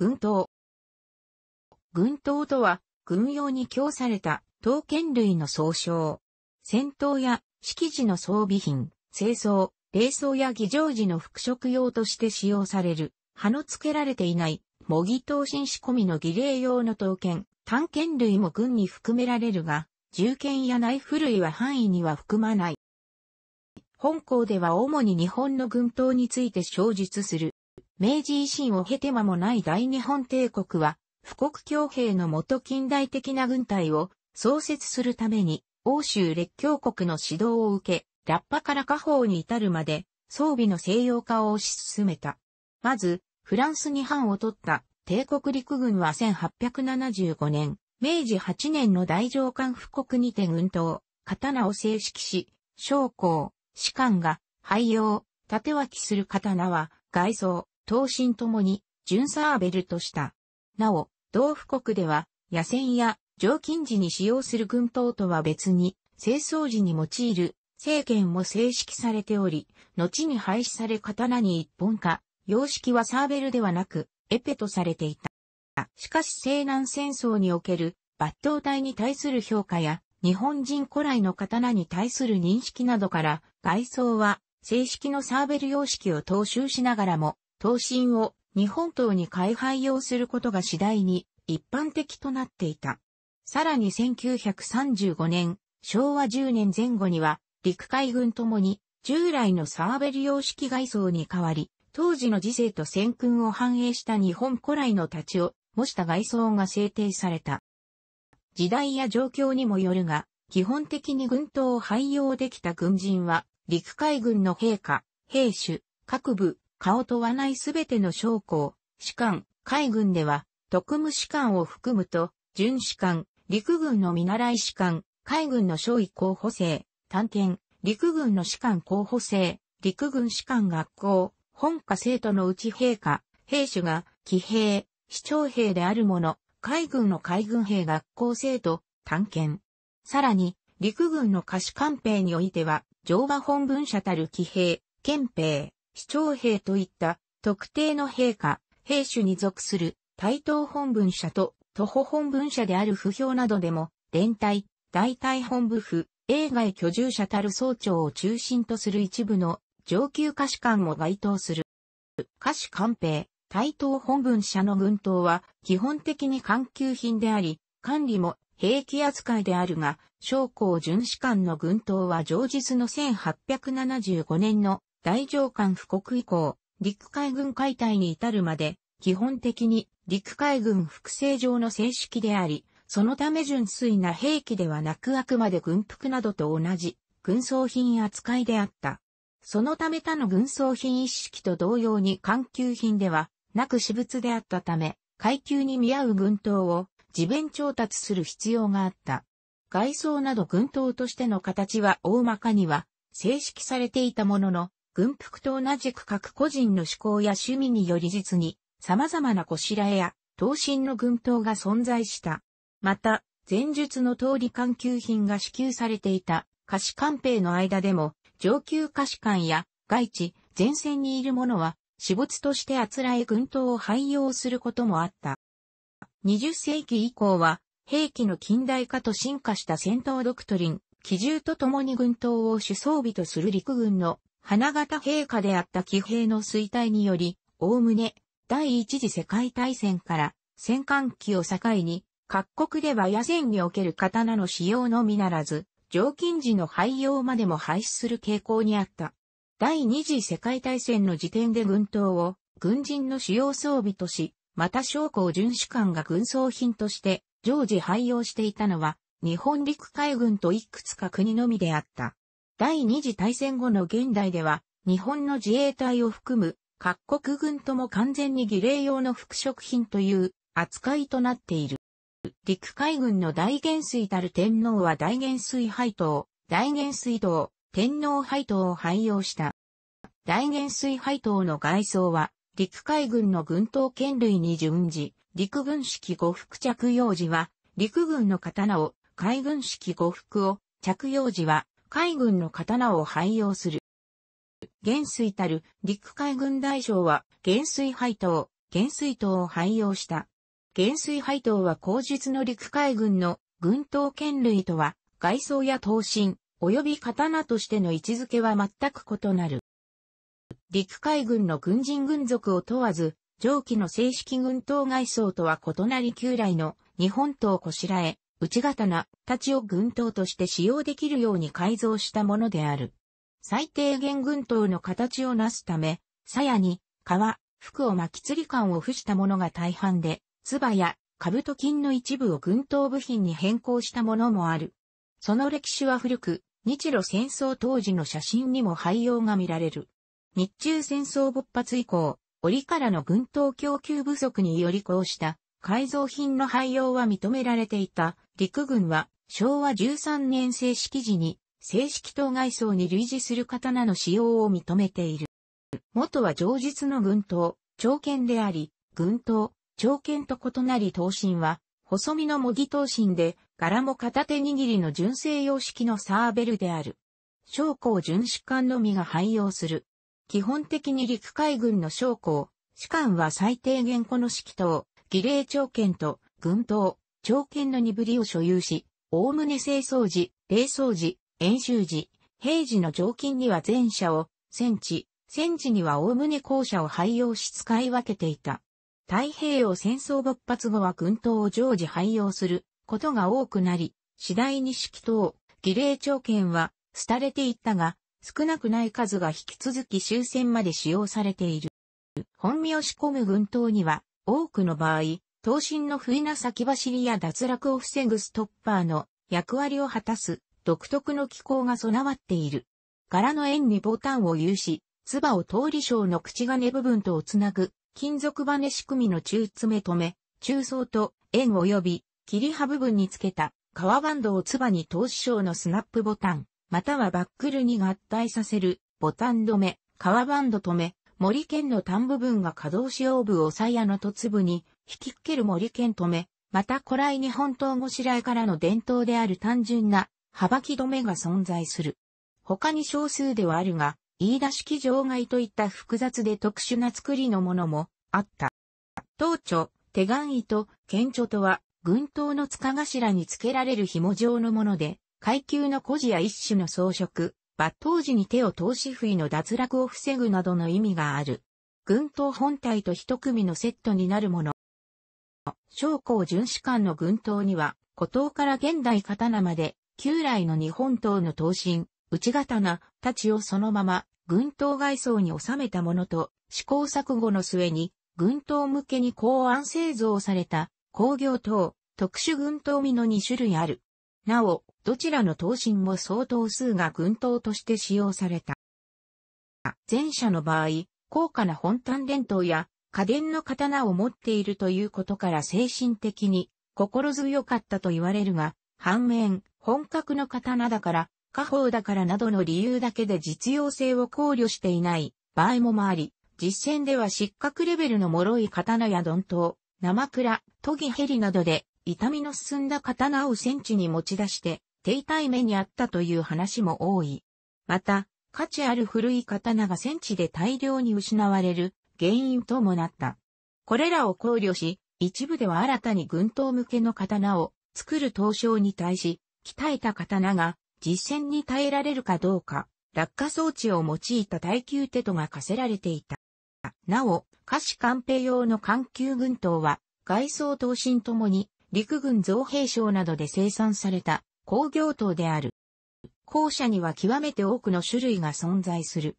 軍刀。軍刀とは、軍用に供された刀剣類の総称。戦闘や敷地の装備品、清掃、冷装や儀仗時の服飾用として使用される、刃の付けられていない、模擬刀身仕込みの儀礼用の刀剣、探剣類も軍に含められるが、銃剣やナイフ類は範囲には含まない。本校では主に日本の軍刀について詳述する。明治維新を経て間もない大日本帝国は、富国強兵の元近代的な軍隊を創設するために、欧州列強国の指導を受け、ラッパから下方に至るまで、装備の西洋化を推し進めた。まず、フランスに藩を取った帝国陸軍は1875年、明治8年の大上官布国にて軍刀、刀を正式し、将校、士官が、廃用、縦脇する刀は、外装、闘神ともに、準サーベルとした。なお、同府国では、野戦や常勤時に使用する軍刀とは別に、清掃時に用いる政権も正式されており、後に廃止され刀に一本化、様式はサーベルではなく、エペとされていた。しかし西南戦争における抜刀隊に対する評価や、日本人古来の刀に対する認識などから、外装は正式のサーベル様式を踏襲しながらも、東進を日本島に開廃用することが次第に一般的となっていた。さらに1935年、昭和10年前後には、陸海軍ともに従来のサーベル様式外装に変わり、当時の時勢と戦訓を反映した日本古来の立ちを模した外装が制定された。時代や状況にもよるが、基本的に軍刀を廃用できた軍人は陸海軍の陛下、兵種、各部、顔問わないすべての将校、士官、海軍では、特務士官を含むと、巡士官、陸軍の見習い士官、海軍の少尉候補生、探検、陸軍の士官候補生、陸軍士官学校、本科生徒のうち陛下、兵種が、騎兵、市長兵であるもの、海軍の海軍兵学校生徒、探検。さらに、陸軍の下士官兵においては、上和本文社たる騎兵、憲兵、市長兵といった特定の兵か、兵種に属する対等本文社と徒歩本文社である不評などでも、連帯、代替本部府、映画へ居住者たる総長を中心とする一部の上級下士官も該当する。下士官兵、対等本文社の軍刀は基本的に官級品であり、管理も兵器扱いであるが、将校巡視官の軍刀は上日の1875年の大上官布告以降、陸海軍解体に至るまで、基本的に陸海軍複製上の正式であり、そのため純粋な兵器ではなくあくまで軍服などと同じ軍装品扱いであった。そのため他の軍装品一式と同様に環級品ではなく私物であったため、階級に見合う軍刀を自弁調達する必要があった。外装など軍刀としての形は大まかには正式されていたものの、軍服と同じく各個人の思考や趣味により実に様々なこしらえや刀身の軍刀が存在した。また、前述の通り官級品が支給されていた菓子官兵の間でも上級菓子官や外地、前線にいる者は私物としてあつらえ軍刀を廃用することもあった。20世紀以降は兵器の近代化と進化した戦闘ドクトリン、機銃と共に軍刀を主装備とする陸軍の花形陛下であった騎兵の衰退により、おおむね第一次世界大戦から戦艦機を境に、各国では野戦における刀の使用のみならず、常勤時の廃用までも廃止する傾向にあった。第二次世界大戦の時点で軍刀を軍人の主要装備とし、また将校巡視官が軍装品として常時廃用していたのは、日本陸海軍といくつか国のみであった。第二次大戦後の現代では、日本の自衛隊を含む各国軍とも完全に儀礼用の服飾品という扱いとなっている。陸海軍の大元帥たる天皇は大元帥配当、大元帥堂、天皇配当を廃用した。大元帥配当の外装は、陸海軍の軍統権類に準じ、陸軍式呉服着用時は、陸軍の刀を、海軍式呉服を、着用時は、海軍の刀を廃用する。元帥たる陸海軍大将は、元帥配当、元帥等を廃用した。元帥配当は後日の陸海軍の軍刀権類とは、外装や刀身、及び刀としての位置づけは全く異なる。陸海軍の軍人軍属を問わず、上記の正式軍刀外装とは異なり旧来の日本刀こしらえ、内刀、立ちを軍刀として使用できるように改造したものである。最低限軍刀の形をなすため、鞘に、皮、服を巻き釣り感を付したものが大半で、唾や、兜金の一部を軍刀部品に変更したものもある。その歴史は古く、日露戦争当時の写真にも廃用が見られる。日中戦争勃発以降、折からの軍刀供給不足によりこうした改造品の廃用は認められていた陸軍は昭和13年正式時に正式当外層に類似する刀の使用を認めている。元は上実の軍刀、長剣であり、軍刀、長剣と異なり刀身は、細身の模擬刀身で、柄も片手握りの純正様式のサーベルである。将校巡視官のみが廃用する基本的に陸海軍の将校、士官は最低限この指揮等、儀礼長剣と軍刀、長剣の二振りを所有し、おおむね清掃時、冷掃時、演習時、平時の常勤には前者を、戦地、戦時にはおおむね後者を廃用し使い分けていた。太平洋戦争勃発後は軍刀を常時廃用することが多くなり、次第に指揮等、儀礼長剣は廃れていったが、少なくない数が引き続き終戦まで使用されている。本身を仕込む軍刀には、多くの場合、刀身の不意な先走りや脱落を防ぐストッパーの役割を果たす独特の機構が備わっている。柄の円にボタンを有し、唾を通り章の口金部分とをつなぐ、金属バネ仕組みの中爪止め、中層と円及び切り刃部分につけた、革バンドを唾に通し章のスナップボタン、またはバックルに合体させる、ボタン止め、革バンド止め、森剣の単部分が可動使用部を鞘のと粒に引き付ける森剣止め、また古来日本刀ごしらえからの伝統である単純な幅木止めが存在する。他に少数ではあるが、飯田式場外といった複雑で特殊な作りのものもあった。当著、手願意と剣著とは、軍刀の塚頭に付けられる紐状のもので、階級の孤児や一種の装飾、抜刀時に手を通し不意の脱落を防ぐなどの意味がある。軍刀本体と一組のセットになるもの。将校巡視官の軍刀には、古刀から現代刀まで、旧来の日本刀の刀身、内刀、太ちをそのまま、軍刀外装に収めたものと、試行錯誤の末に、軍刀向けに公案製造された、工業刀、特殊軍刀身の2種類ある。なお、どちらの刀身も相当数が軍刀として使用された。前者の場合、高価な本担伝統や家電の刀を持っているということから精神的に心強かったと言われるが、反面、本格の刀だから、家宝だからなどの理由だけで実用性を考慮していない場合もあり、実戦では失格レベルの脆い刀や鈍刀、生倉、研ぎヘリなどで痛みの進んだ刀を戦地に持ち出して、低体目にあったという話も多い。また、価値ある古い刀が戦地で大量に失われる原因ともなった。これらを考慮し、一部では新たに軍刀向けの刀を作る刀匠に対し、鍛えた刀が実戦に耐えられるかどうか、落下装置を用いた耐久テトが課せられていた。なお、下肢官兵用の環球軍刀は、外装刀身ともに陸軍造兵廠などで生産された工業等である。校舎には極めて多くの種類が存在する。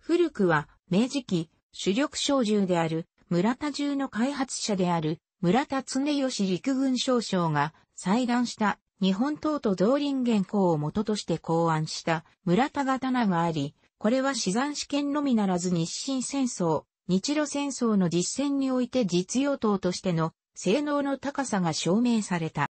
古くは、明治期、主力小銃である、村田銃の開発者である、村田常吉陸軍少将が、裁断した日本刀と造林原稿を元として考案した村田刀があり、これは死産試験のみならず日清戦争、日露戦争の実戦において実用刀としての性能の高さが証明された。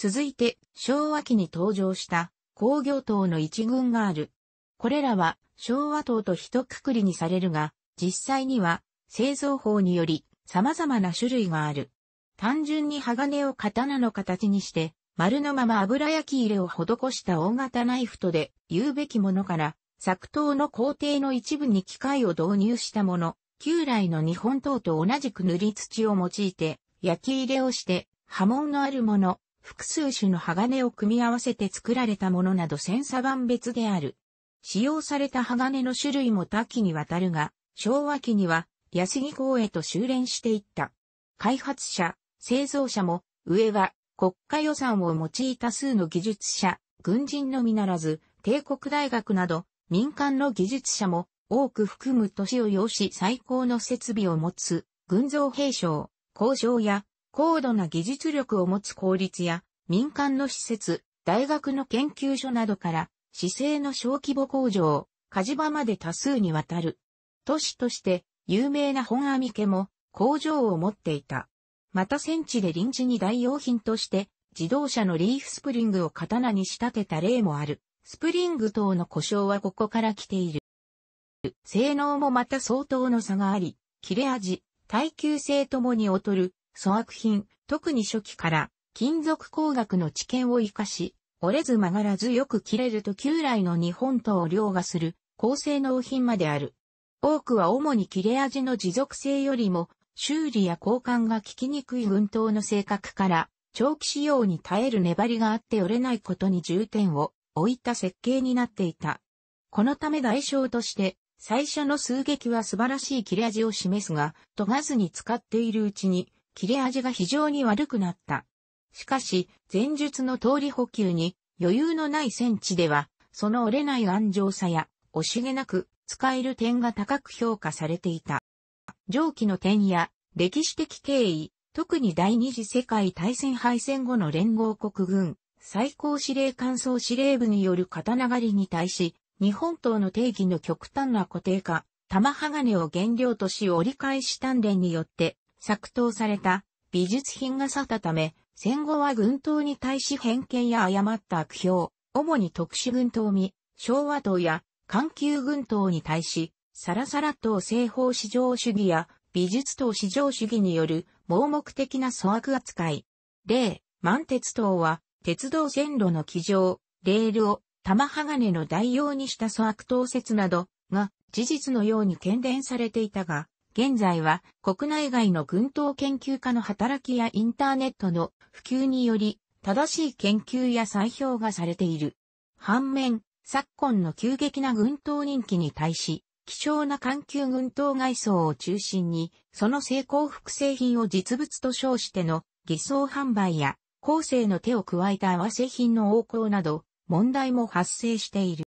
続いて、昭和期に登場した工業党の一軍がある。これらは昭和党と一括りにされるが、実際には製造法により様々な種類がある。単純に鋼を刀の形にして、丸のまま油焼き入れを施した大型ナイフとで言うべきものから、作刀の工程の一部に機械を導入したもの、旧来の日本刀と同じく塗り土を用いて、焼き入れをして、波紋のあるもの、複数種の鋼を組み合わせて作られたものなど千差万別である。使用された鋼の種類も多岐にわたるが、昭和期には安木港へと修練していった。開発者、製造者も、上は国家予算を用いた数の技術者、軍人のみならず、帝国大学など民間の技術者も多く含む都市を要し最高の設備を持つ、軍造兵将、工場や高度な技術力を持つ公立や民間の施設、大学の研究所などから、市政の小規模工場、火事場まで多数にわたる。都市として有名な本阿弥家も工場を持っていた。また戦地で臨時に代用品として自動車のリーフスプリングを刀に仕立てた例もある。スプリング等の故障はここから来ている。性能もまた相当の差があり、切れ味、耐久性ともに劣る粗悪品、特に初期から金属工学の知見を活かし、折れず曲がらずよく切れると旧来の日本刀を凌駕する高性能品まである。多くは主に切れ味の持続性よりも修理や交換が効きにくい軍刀の性格から長期使用に耐える粘りがあって折れないことに重点を置いた設計になっていた。このため代償として最初の数撃は素晴らしい切れ味を示すが、研がずに使っているうちに切れ味が非常に悪くなった。しかし、前述の通り補給に余裕のない戦地では、その折れない頑丈さや、惜しげなく使える点が高く評価されていた。上記の点や歴史的経緯、特に第二次世界大戦敗戦後の連合国軍、最高司令官総司令部による刀狩りに対し、日本刀の定義の極端な固定化、玉鋼を原料とし折り返し鍛錬によって作刀された美術品が去ったため、戦後は軍刀に対し偏見や誤った悪評、主に特殊軍刀未、昭和刀や環球軍刀に対し、サラサラ刀西方至上主義や美術刀至上主義による盲目的な粗悪扱い。例、満鉄刀は鉄道線路の騎乗、レールを玉鋼の代用にした粗悪刀説などが事実のように喧伝されていたが、現在は国内外の群島研究家の働きやインターネットの普及により正しい研究や採評がされている。反面、昨今の急激な群島人気に対し、希少な環球群島外装を中心に、その成功複製品を実物と称しての偽装販売や、後世の手を加えた合わせ品の横行など、問題も発生している。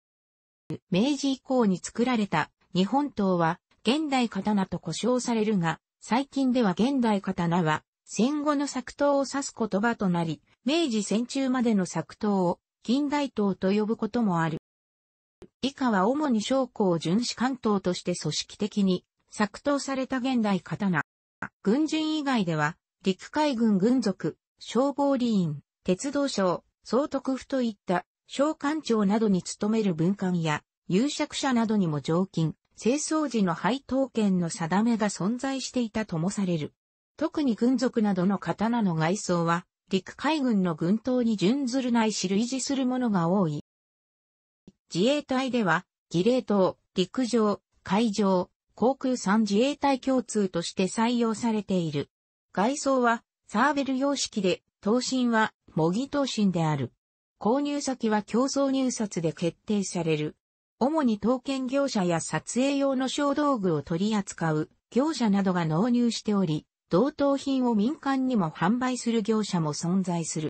明治以降に作られた日本島は現代刀と呼称されるが、最近では現代刀は、戦後の作刀を指す言葉となり、明治戦中までの作刀を近代刀と呼ぶこともある。以下は主に将校巡視関東として組織的に作刀された現代刀。軍人以外では、陸海軍軍属、消防理員、鉄道省、総督府といった、小官庁などに勤める文官や、有借者などにも常勤、清掃時の配当権の定めが存在していたともされる。特に軍属などの刀の外装は、陸海軍の軍刀に準ずるないし類似するものが多い。自衛隊では、儀礼刀、陸上、海上、航空三自衛隊共通として採用されている。外装は、サーベル様式で、刀身は模擬刀身である。購入先は競争入札で決定される。主に刀剣業者や撮影用の小道具を取り扱う業者などが納入しており、同等品を民間にも販売する業者も存在する。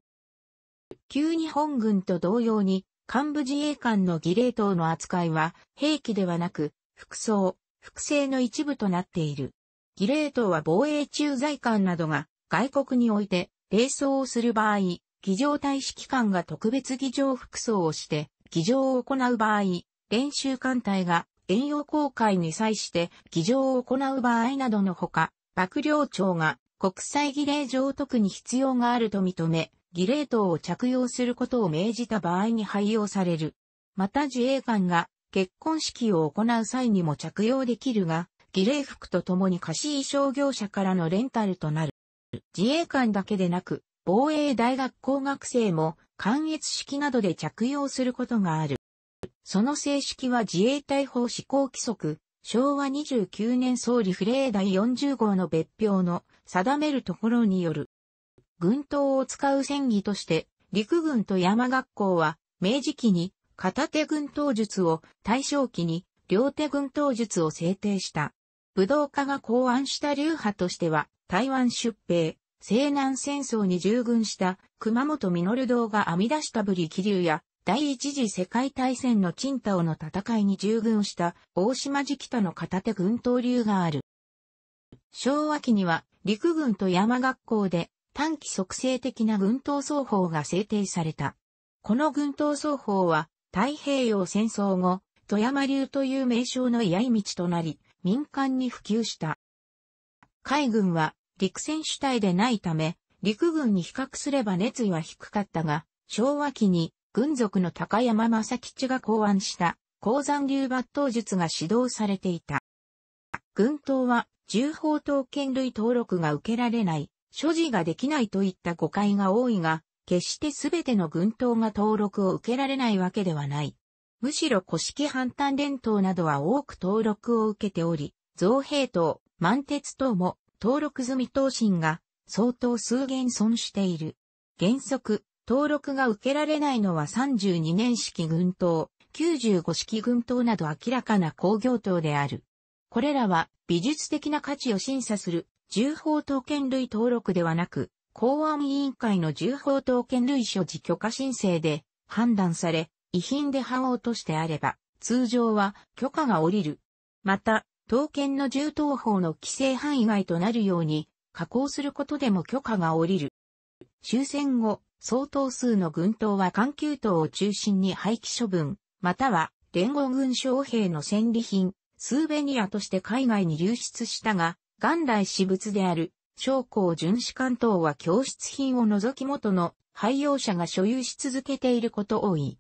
旧日本軍と同様に、幹部自衛官の儀礼等の扱いは、兵器ではなく、服装、服製の一部となっている。儀礼等は防衛駐在官などが、外国において、礼装をする場合、儀仗大使機関が特別儀仗服装をして、儀仗を行う場合、練習艦隊が遠洋航海に際して議場を行う場合などのほか、幕僚長が国際儀礼上特に必要があると認め、儀礼等を着用することを命じた場合に廃用される。また自衛官が結婚式を行う際にも着用できるが、儀礼服とともに貸衣装業者からのレンタルとなる。自衛官だけでなく、防衛大学校学生も、関越式などで着用することがある。その正式は自衛隊法施行規則、昭和29年総理フレー第40号の別表の定めるところによる。軍刀を使う戦技として、陸軍と山学校は、明治期に片手軍刀術を、大正期に両手軍刀術を制定した。武道家が考案した流派としては、台湾出兵、西南戦争に従軍した熊本実道が編み出したブリ気流や第一次世界大戦の青島の戦いに従軍した大島時との片手軍刀流がある。昭和期には陸軍と山学校で短期促成的な軍刀奏法が制定された。この軍刀奏法は太平洋戦争後、富山流という名称の居合道となり、民間に普及した。海軍は陸戦主体でないため、陸軍に比較すれば熱意は低かったが、昭和期に軍属の高山正吉が考案した、鉱山流抜刀術が指導されていた。軍刀は、銃砲刀剣類登録が受けられない、所持ができないといった誤解が多いが、決してすべての軍刀が登録を受けられないわけではない。むしろ古式反単連刀などは多く登録を受けており、造兵刀、満鉄刀も登録済み刀身が相当数減損している。原則、登録が受けられないのは32年式群島、95式群島など明らかな工業島である。これらは美術的な価値を審査する重宝刀剣類登録ではなく、公安委員会の重宝刀剣類所持許可申請で判断され、遺品でを落としてあれば、通常は許可が下りる。また、刀剣の銃刀法の規制範囲外となるように、加工することでも許可が下りる。終戦後、相当数の軍刀は環球刀を中心に廃棄処分、または連合軍将兵の戦利品、スーベニアとして海外に流出したが、元来私物である、将校巡視艦等は教室品を除き元の廃用者が所有し続けていること多い。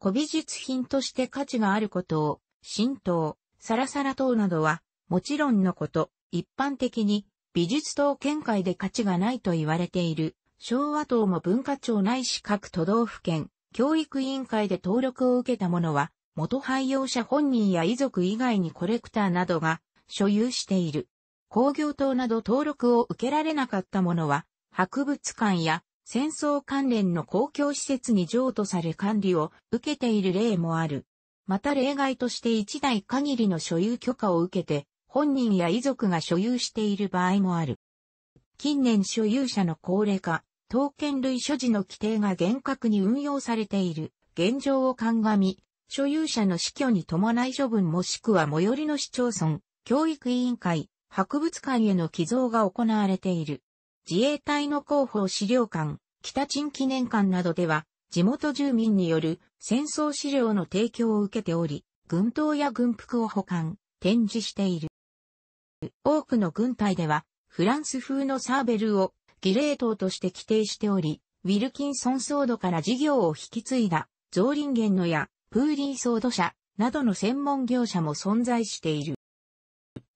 古美術品として価値があることを、神道、サラサラ等などは、もちろんのこと、一般的に、美術刀見解で価値がないと言われている。昭和党も文化庁ないし各都道府県、教育委員会で登録を受けたものは、元廃用者本人や遺族以外にコレクターなどが所有している。工業等など登録を受けられなかったものは、博物館や戦争関連の公共施設に譲渡され管理を受けている例もある。また例外として一台限りの所有許可を受けて、本人や遺族が所有している場合もある。近年所有者の高齢化、刀剣類所持の規定が厳格に運用されている現状を鑑み、所有者の死去に伴い処分もしくは最寄りの市町村、教育委員会、博物館への寄贈が行われている。自衛隊の広報資料館、北鎮記念館などでは、地元住民による戦争資料の提供を受けており、軍刀や軍服を保管、展示している。多くの軍隊では、フランス風のサーベルを儀礼塔として規定しており、ウィルキンソンソードから事業を引き継いだ、ゾーリンゲンのや、プーリーソード社、などの専門業者も存在している。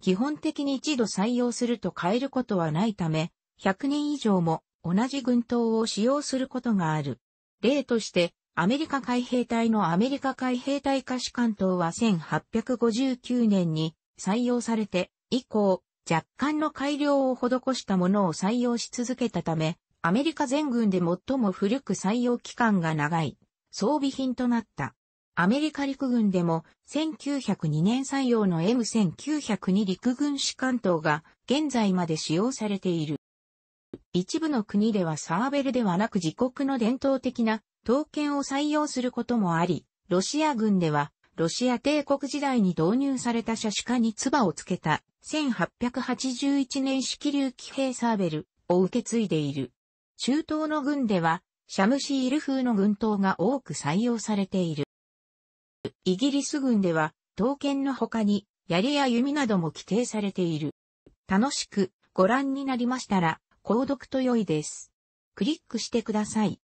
基本的に一度採用すると変えることはないため、100人以上も同じ軍刀を使用することがある。例として、アメリカ海兵隊のアメリカ海兵隊下士官刀は1859年に採用されて、以降、若干の改良を施したものを採用し続けたため、アメリカ全軍で最も古く採用期間が長い装備品となった。アメリカ陸軍でも1902年採用の M1902 陸軍士官等が現在まで使用されている。一部の国ではサーベルではなく自国の伝統的な刀剣を採用することもあり、ロシア軍ではロシア帝国時代に導入された車種化に唾をつけた、1881年式流騎兵サーベルを受け継いでいる。中東の軍では、シャムシール風の軍刀が多く採用されている。イギリス軍では、刀剣の他に、槍や弓なども規定されている。楽しくご覧になりましたら、購読と良いです。クリックしてください。